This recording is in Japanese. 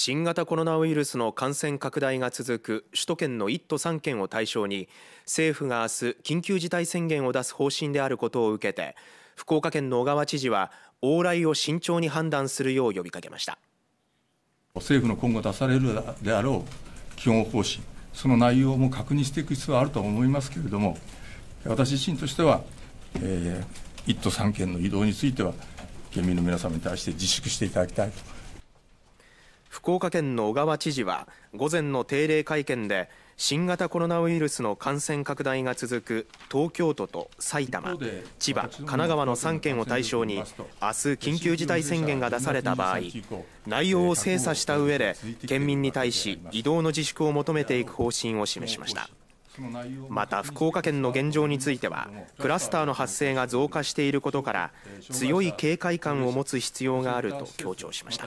新型コロナウイルスの感染拡大が続く首都圏の1都3県を対象に政府が明日緊急事態宣言を出す方針であることを受けて福岡県の小川知事は往来を慎重に判断するよう呼びかけました政府の今後出されるであろう基本方針その内容も確認していく必要はあると思いますけれども私自身としては、えー、1都3県の移動については県民の皆様に対して自粛していただきたいと。福岡県の小川知事は午前の定例会見で新型コロナウイルスの感染拡大が続く東京都と埼玉、千葉、神奈川の3県を対象に明日緊急事態宣言が出された場合内容を精査した上で県民に対し移動の自粛を求めていく方針を示しました。また福岡県の現状についてはクラスターの発生が増加していることから強い警戒感を持つ必要があると強調しました。